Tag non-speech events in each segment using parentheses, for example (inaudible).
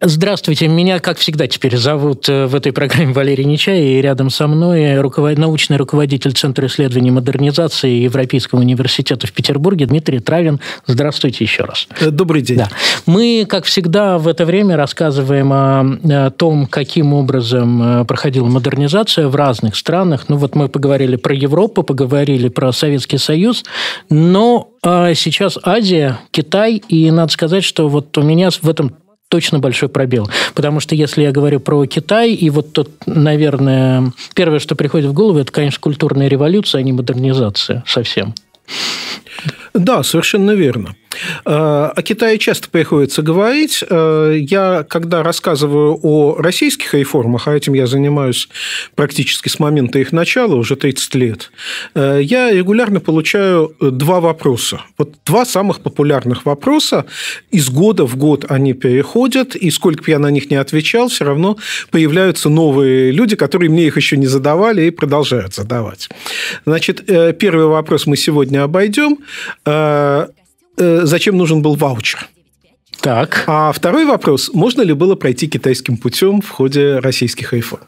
Здравствуйте, меня, как всегда, теперь зовут э, в этой программе Валерий Нечай, и рядом со мной руковод... научный руководитель Центра исследований модернизации Европейского университета в Петербурге Дмитрий Травин. Здравствуйте еще раз. Э, добрый день. Да. Мы, как всегда, в это время рассказываем о, э, том, каким образом проходила модернизация в разных странах. Ну вот мы поговорили про Европу, поговорили про Советский Союз, но сейчас Азия, Китай, и надо сказать, что вот у меня в этом точно большой пробел. Потому что если я говорю про Китай, и вот тут, наверное, первое, что приходит в голову, это, конечно, культурная революция, а не модернизация совсем. Да, совершенно верно. Э, о Китае часто приходится говорить. Э, я, когда рассказываю о российских реформах, а этим я занимаюсь практически с момента их начала, уже 30 лет, э, я регулярно получаю два вопроса. Вот два самых популярных вопроса. Из года в год они переходят, и сколько бы я на них не отвечал, все равно появляются новые люди, которые мне их еще не задавали и продолжают задавать. Значит, первый вопрос мы сегодня обойдем. Э, э, зачем нужен был ваучер? Так. А второй вопрос. Можно ли было пройти китайским путем в ходе российских реформ?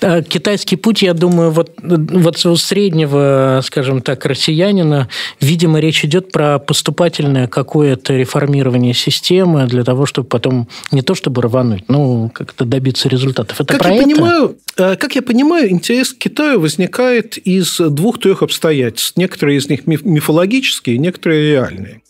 А, китайский путь, я думаю, вот, вот у среднего, скажем так, россиянина, видимо, речь идет про поступательное какое-то реформирование системы для того, чтобы потом не то чтобы рвануть, но как-то добиться результатов. Это как про я это? Понимаю, э, как я понимаю, интерес к Китаю возникает из двух-трех обстоятельств. Некоторые из них мифологические, некоторые реальные.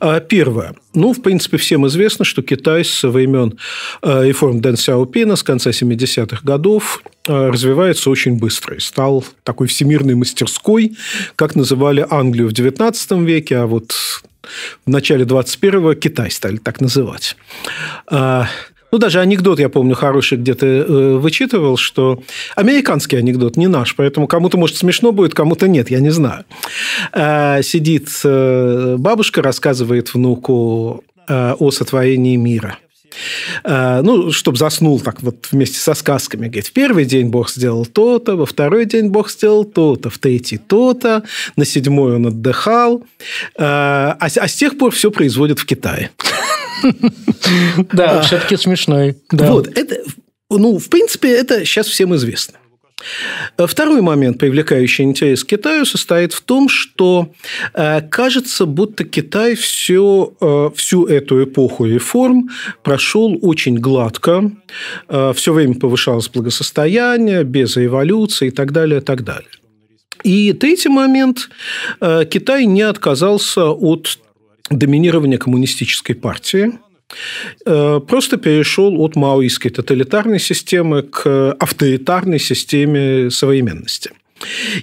А, первое – ну, в принципе, всем известно, что Китай со времен э, реформ Дэн Сяопина с конца 70-х годов э, развивается очень быстро и стал такой всемирной мастерской, как называли Англию в XIX веке, а вот в начале 21-го Китай стали так называть. А, ну, даже анекдот, я помню, хороший где-то э, вычитывал, что американский анекдот, не наш, поэтому кому-то, может, смешно будет, кому-то нет, я не знаю. Э, сидит э, бабушка, рассказывает внуку э, о сотворении мира – Э, ну, чтобы заснул так вот вместе со сказками. Говорит, в первый день Бог сделал то-то, во второй день Бог сделал то-то, в третий то-то, на седьмой он отдыхал. Э, а, а с тех пор все производят в Китае. Да, а. все-таки смешной. Вот, это, ну, в принципе, это сейчас всем известно. Э, второй момент, привлекающий интерес к Китаю, состоит в том, что э, кажется, будто Китай все, э, всю эту эпоху реформ прошел очень гладко, все время повышалось благосостояние, без революции и так далее, и так далее. И третий момент. Китай не отказался от доминирования коммунистической партии – Э, просто перешел от маоистской тоталитарной системы к авторитарной системе современности.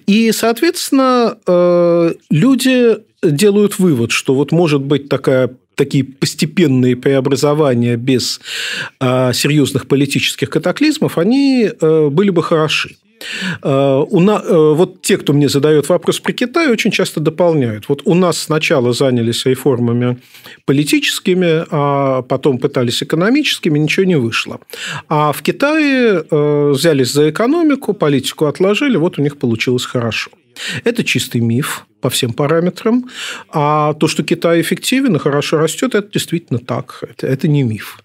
И, соответственно, э, люди делают вывод, что вот может быть такая такие постепенные преобразования без а, серьезных политических катаклизмов, они а, были бы хороши. Э, у на... Э, вот те, кто мне задает вопрос про Китай, очень часто дополняют. Вот у нас сначала занялись реформами политическими, а потом пытались экономическими, ничего не вышло. А в Китае э, взялись за экономику, политику отложили, вот у них получилось хорошо. Это чистый миф по всем параметрам. А то, что Китай эффективен и хорошо растет, это действительно так. Это, это не миф.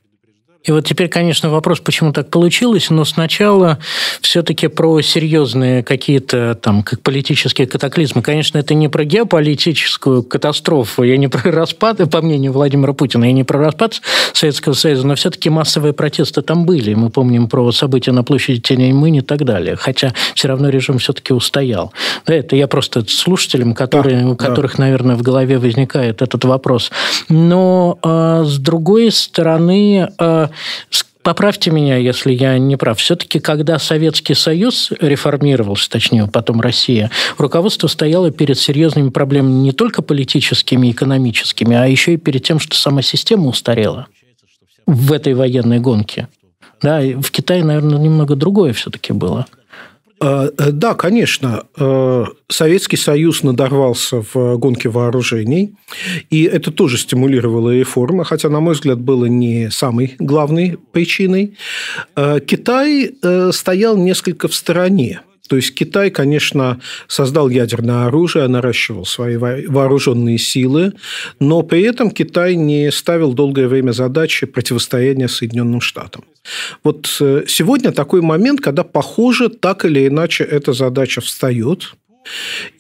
И вот теперь, конечно, вопрос, почему так получилось, но сначала все-таки про серьезные какие-то там как политические катаклизмы. Конечно, это не про геополитическую катастрофу, я не про распад, по мнению Владимира Путина, я не про распад Советского Союза, но все-таки массовые протесты там были. Мы помним про события на площади Тяньаньмэнь и так далее. Хотя все равно режим все-таки устоял. Да, это я просто слушателям, которые, да, у которых, да. наверное, в голове возникает этот вопрос. Но э, с другой стороны, э, Поправьте меня, если я не прав. Все-таки, когда Советский Союз реформировался, точнее, потом Россия, руководство стояло перед серьезными проблемами не только политическими экономическими, а еще и перед тем, что сама система устарела в этой военной гонке. Да, в Китае, наверное, немного другое все-таки было. А, э, да, конечно. Э, Советский Союз надорвался в гонке вооружений, и это тоже стимулировало реформы, хотя, на мой взгляд, было не самой главной причиной. Э, Китай стоял несколько в стороне то есть Китай, конечно, создал ядерное оружие, наращивал свои вооруженные силы, но при этом Китай не ставил долгое время задачи противостояния Соединенным Штатам. Вот э, сегодня такой момент, когда, похоже, так или иначе эта задача встает,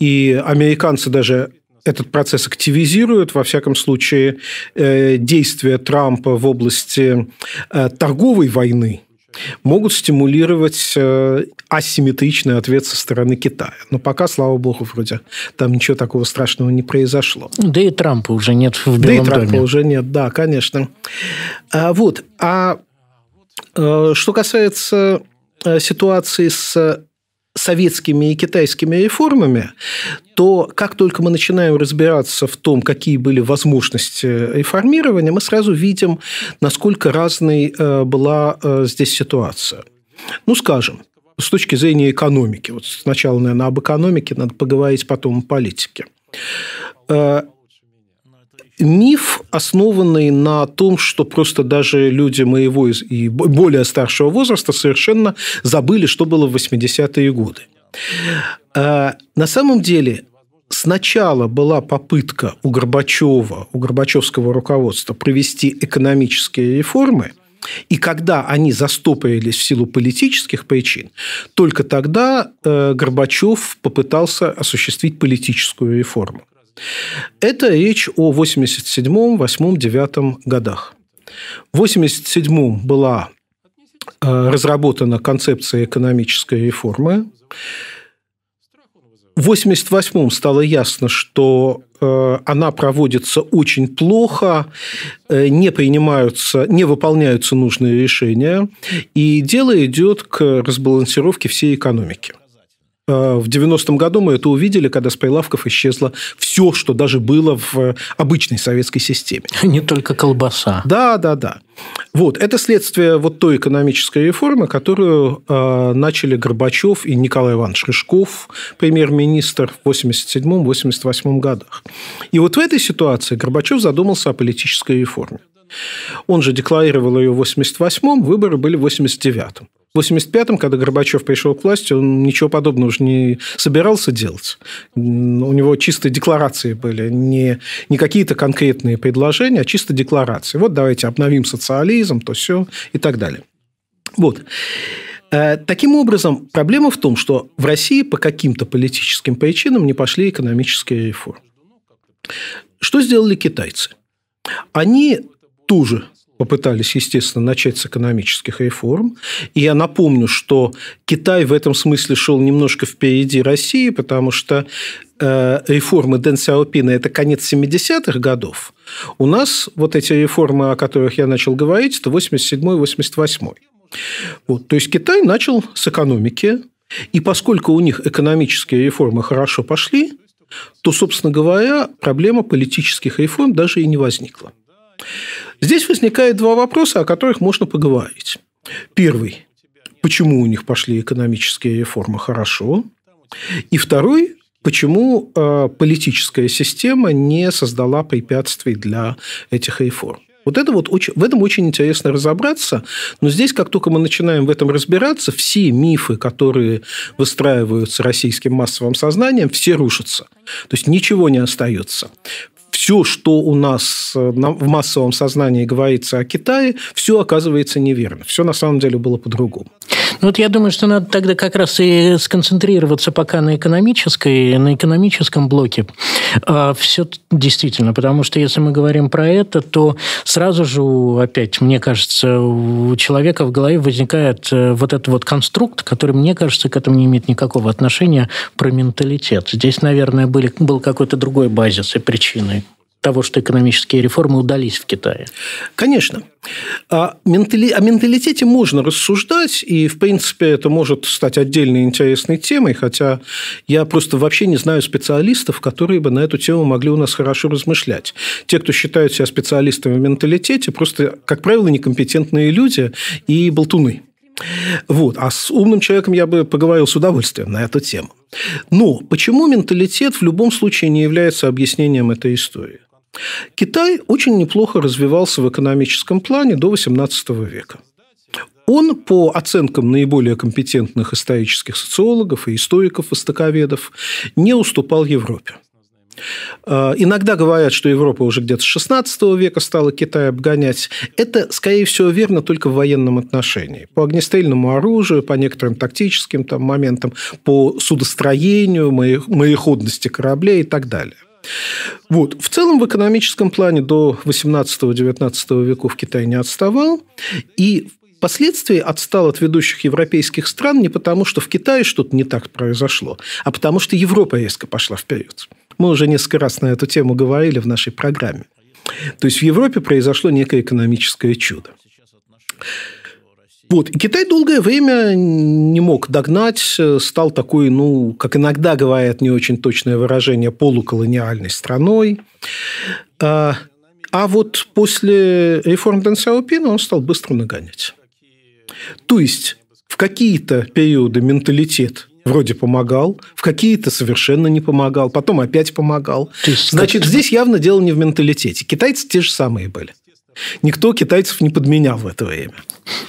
и американцы даже этот процесс активизируют во всяком случае, э, действия Трампа в области э, торговой войны – могут стимулировать э, асимметричный ответ со стороны Китая. Но пока, слава богу, вроде там ничего такого страшного не произошло. Да и Трампа уже нет в Белом доме. Да и Трампа доме. уже нет, да, конечно. А, вот. А э, что касается э, ситуации с советскими и китайскими реформами, то как только мы начинаем разбираться в том, какие были возможности реформирования, мы сразу видим, насколько разной э, была э, здесь ситуация. Ну, скажем, с точки зрения экономики. Вот сначала, наверное, об экономике надо поговорить, потом о политике. Э, миф, основанный на том, что просто даже люди моего и более старшего возраста совершенно забыли, что было в 80-е годы. А, на самом деле, сначала была попытка у Горбачева, у горбачевского руководства провести экономические реформы, и когда они застопорились в силу политических причин, только тогда э, Горбачев попытался осуществить политическую реформу. Это речь о 87, 8, 9 годах. В 87 была э, разработана концепция экономической реформы. В 88-м стало ясно, что э, она проводится очень плохо, э, не принимаются, не выполняются нужные решения, и дело идет к разбалансировке всей экономики. Э, в 90-м году мы это увидели, когда с прилавков исчезло все, что даже было в э, обычной советской системе. (laughs) Не только колбаса. Да, да, да. Вот, это следствие вот той экономической реформы, которую э, начали Горбачев и Николай Иванович Рыжков, премьер-министр в 87-88 годах. И вот в этой ситуации Горбачев задумался о политической реформе. Он же декларировал ее в 88-м, выборы были в 89-м. В 85-м, когда Горбачев пришел к власти, он ничего подобного уже не собирался делать. У него чисто декларации были, не, не какие-то конкретные предложения, а чисто декларации. Вот давайте обновим социализм, то все и так далее. Вот. Э, таким образом, проблема в том, что в России по каким-то политическим причинам не пошли экономические реформы. Что сделали китайцы? Они тоже попытались, естественно, начать с экономических реформ. И я напомню, что Китай в этом смысле шел немножко впереди России, потому что э, реформы Дэн Сяопина – это конец 70-х годов. У нас вот эти реформы, о которых я начал говорить, это 87-88. Вот, то есть Китай начал с экономики, и поскольку у них экономические реформы хорошо пошли, то, собственно говоря, проблема политических реформ даже и не возникла. Здесь возникают два вопроса, о которых можно поговорить. Первый. Почему у них пошли экономические реформы хорошо? И второй. Почему э, политическая система не создала препятствий для этих реформ? Вот это вот очень, в этом очень интересно разобраться, но здесь, как только мы начинаем в этом разбираться, все мифы, которые выстраиваются российским массовым сознанием, все рушатся. То есть ничего не остается все, что у нас э, в массовом сознании говорится о Китае, все оказывается неверно. Все на самом деле было по-другому. Ну, вот я думаю, что надо тогда как раз и сконцентрироваться пока на экономической, на экономическом блоке. А, Все действительно, потому что если мы говорим про это, то сразу же, опять, мне кажется, у человека в голове возникает э, вот этот вот конструкт, который, мне кажется, к этому не имеет никакого отношения, про менталитет. Здесь, наверное, были, был какой-то другой базис и причины того, что экономические реформы удались в Китае? Конечно. А о менталитете можно рассуждать, и, в принципе, это может стать отдельной интересной темой, хотя я просто вообще не знаю специалистов, которые бы на эту тему могли у нас хорошо размышлять. Те, кто считают себя специалистами в менталитете, просто, как правило, некомпетентные люди и болтуны. Вот. А с умным человеком я бы поговорил с удовольствием на эту тему. Но почему менталитет в любом случае не является объяснением этой истории? Китай очень неплохо развивался в экономическом плане до XVIII века. Он, по оценкам наиболее компетентных исторических социологов и историков-востоковедов, не уступал Европе. А, иногда говорят, что Европа уже где-то с 16 века стала Китай обгонять. Это, скорее всего, верно только в военном отношении. По огнестрельному оружию, по некоторым тактическим там, моментам, по судостроению, мореходности кораблей и так далее. Вот. В целом в экономическом плане до 18-19 веков Китай не отставал. И впоследствии отстал от ведущих европейских стран не потому, что в Китае что-то не так произошло, а потому, что Европа резко пошла вперед. Мы уже несколько раз на эту тему говорили в нашей программе. То есть в Европе произошло некое экономическое чудо. Вот. И Китай долгое время не мог догнать, э, стал такой, ну, как иногда говорят, не очень точное выражение, полуколониальной страной. А, а вот после реформ Дэн Сяопина он стал быстро нагонять. То есть в какие-то периоды менталитет вроде помогал, в какие-то совершенно не помогал, потом опять помогал. Значит, здесь явно дело не в менталитете. Китайцы те же самые были. Никто китайцев не подменял в это время.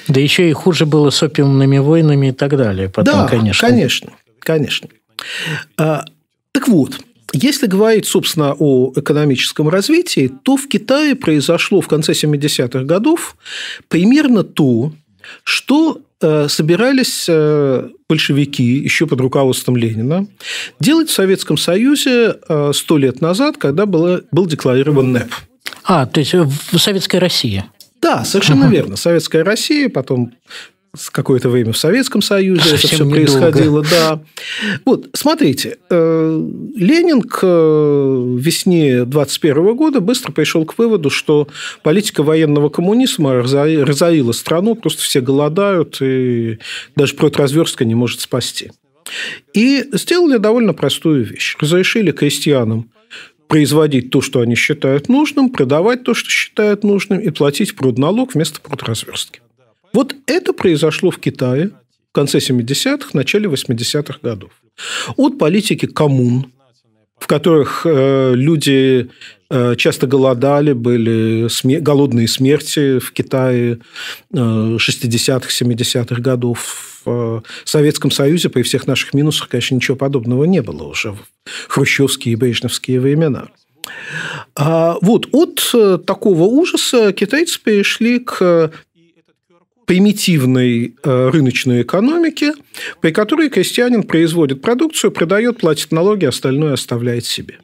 Да еще и хуже было с опиумными войнами и так далее. Потом, да, конечно. конечно, конечно. А, так вот, если говорить, собственно, о экономическом развитии, то в Китае произошло в конце 70-х годов примерно то, что э, собирались э, большевики еще под руководством Ленина делать в Советском Союзе э, сто лет назад, когда было, был декларирован НЭП. А, то есть в Советской России. Да, совершенно верно. Советская Россия, потом какое-то время в Советском Союзе Совсем это все происходило, да. Вот, смотрите, э, Ленин к э, весне 21 года быстро пришел к выводу, что политика военного коммунизма разорила страну, просто все голодают, и даже протразверстка не может спасти. И сделали довольно простую вещь. Разрешили крестьянам производить то, что они считают нужным, продавать то, что считают нужным, и платить прудналог вместо прудразверстки. Вот это произошло в Китае в конце 70-х, начале 80-х годов. От политики коммун, в которых э, люди Э, часто голодали, были сме- голодные смерти в Китае 60-х, э, 70-х годов. Э, в Советском Союзе при всех наших минусах, конечно, ничего подобного не было уже в хрущевские и брежневские времена. А вот от такого ужаса китайцы перешли к примитивной рыночной экономике, при которой крестьянин производит продукцию, продает, платит налоги, остальное оставляет себе.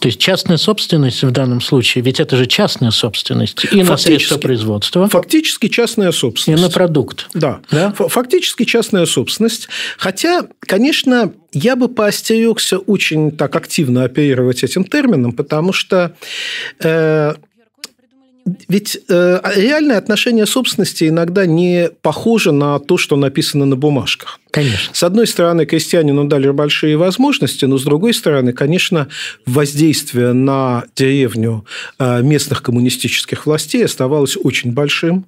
То есть частная собственность в данном случае, ведь это же частная собственность и фактически, на средства производства. Фактически частная собственность. И на продукт. Да. да? Фактически частная собственность. Хотя, конечно, я бы поостерегся очень так активно оперировать этим термином, потому что э, ведь э, реальное отношение собственности иногда не похоже на то, что написано на бумажках. Конечно. С одной стороны, крестьянину дали большие возможности, но с другой стороны, конечно, воздействие на деревню э, местных коммунистических властей оставалось очень большим,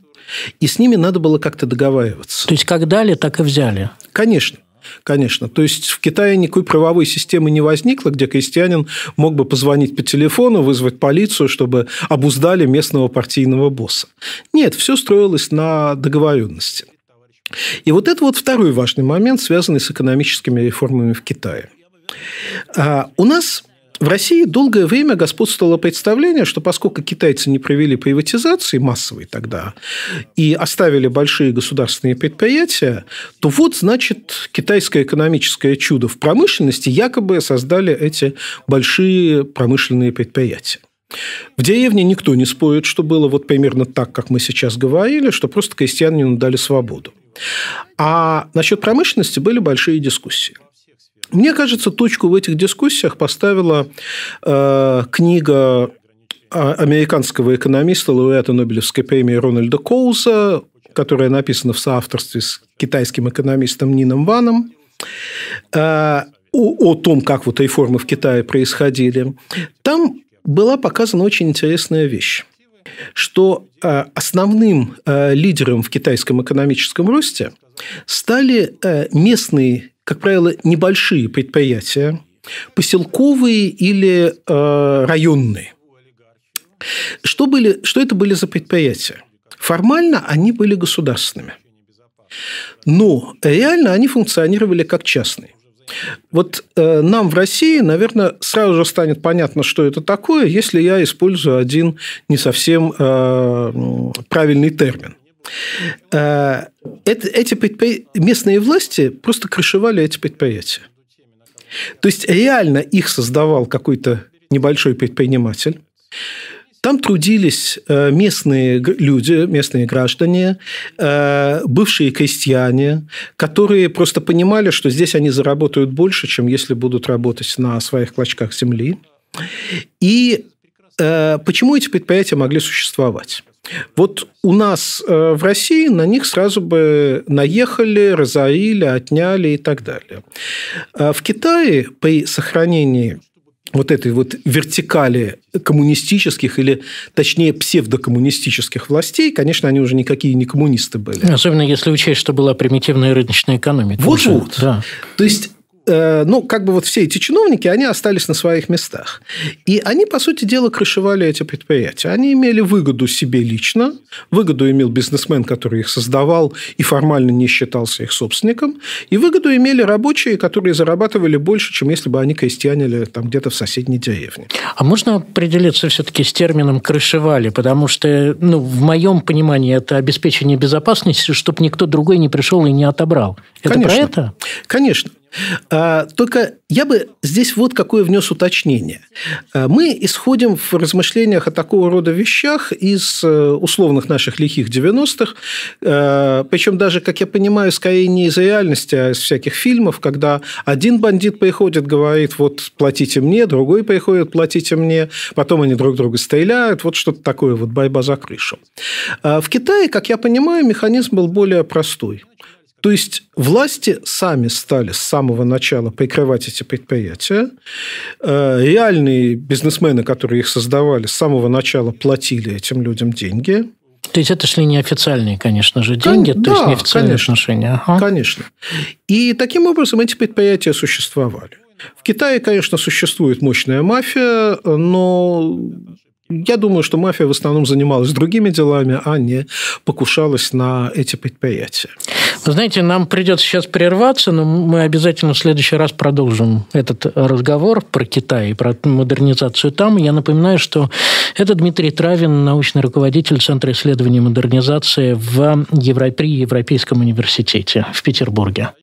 и с ними надо было как-то договариваться. То есть, как дали, так и взяли. Конечно. Конечно. То есть в Китае никакой правовой системы не возникло, где крестьянин мог бы позвонить по телефону, вызвать полицию, чтобы обуздали местного партийного босса. Нет, все строилось на договоренности. И вот это вот второй важный момент, связанный с экономическими реформами в Китае. А, у нас в России долгое время господствовало представление, что поскольку китайцы не провели приватизации массовой тогда и оставили большие государственные предприятия, то вот, значит, китайское экономическое чудо в промышленности якобы создали эти большие промышленные предприятия. В деревне никто не спорит, что было вот примерно так, как мы сейчас говорили, что просто крестьянину дали свободу. А насчет промышленности были большие дискуссии. Мне кажется, точку в этих дискуссиях поставила э, книга а, американского экономиста, лауреата Нобелевской премии Рональда Коуза, которая написана в соавторстве с китайским экономистом Нином Ваном, э, о, о том, как вот реформы в Китае происходили. Там была показана очень интересная вещь, что э, основным э, лидером в китайском экономическом росте стали э, местные как правило, небольшие предприятия, поселковые или э, районные. Что, были, что это были за предприятия? Формально они были государственными. Но реально они функционировали как частные. Вот э, нам в России, наверное, сразу же станет понятно, что это такое, если я использую один не совсем э, правильный термин. Э, эти предпри... местные власти просто крышевали эти предприятия. То есть реально их создавал какой-то небольшой предприниматель. Там трудились э, местные люди, местные граждане, э, бывшие крестьяне, которые просто понимали, что здесь они заработают больше, чем если будут работать на своих клочках земли. И почему эти предприятия могли существовать? Вот у нас э, в России на них сразу бы наехали, разорили, отняли и так далее. А в Китае при сохранении вот этой вот вертикали коммунистических или, точнее, псевдокоммунистических властей, конечно, они уже никакие не коммунисты были. Особенно если учесть, что была примитивная рыночная экономика. Вот-вот. Да. То есть Э, ну, как бы вот все эти чиновники, они остались на своих местах. И они, по сути дела, крышевали эти предприятия. Они имели выгоду себе лично, выгоду имел бизнесмен, который их создавал и формально не считался их собственником, и выгоду имели рабочие, которые зарабатывали больше, чем если бы они крестьянили там где-то в соседней деревне. А можно определиться все-таки с термином «крышевали», потому что, ну, в моем понимании, это обеспечение безопасности, чтобы никто другой не пришел и не отобрал. Это Конечно. про это? Конечно. А, только я бы здесь вот какое внес уточнение. А, мы исходим в размышлениях о такого рода вещах из э, условных наших лихих 90-х, а, причем даже, как я понимаю, скорее не из реальности, а из всяких фильмов, когда один бандит приходит, говорит, вот платите мне, другой приходит, платите мне, потом они друг друга стреляют, вот что-то такое, вот борьба за крышу. В Китае, как я понимаю, механизм был более простой. То есть власти сами стали с самого начала прикрывать эти предприятия. Э, реальные бизнесмены, которые их создавали, с самого начала платили этим людям деньги. То есть это шли неофициальные, конечно же, деньги, Кон... то есть неофициальные конечно. отношения. Ага. Конечно. И таким образом эти предприятия существовали. В Китае, конечно, существует мощная мафия, но я думаю, что мафия в основном занималась другими делами, а не покушалась на эти предприятия. Вы знаете, нам придется сейчас прерваться, но мы обязательно в следующий раз продолжим этот разговор про Китай и про модернизацию там. Я напоминаю, что это Дмитрий Травин, научный руководитель Центра исследований модернизации в Европе, при Европейском университете в Петербурге.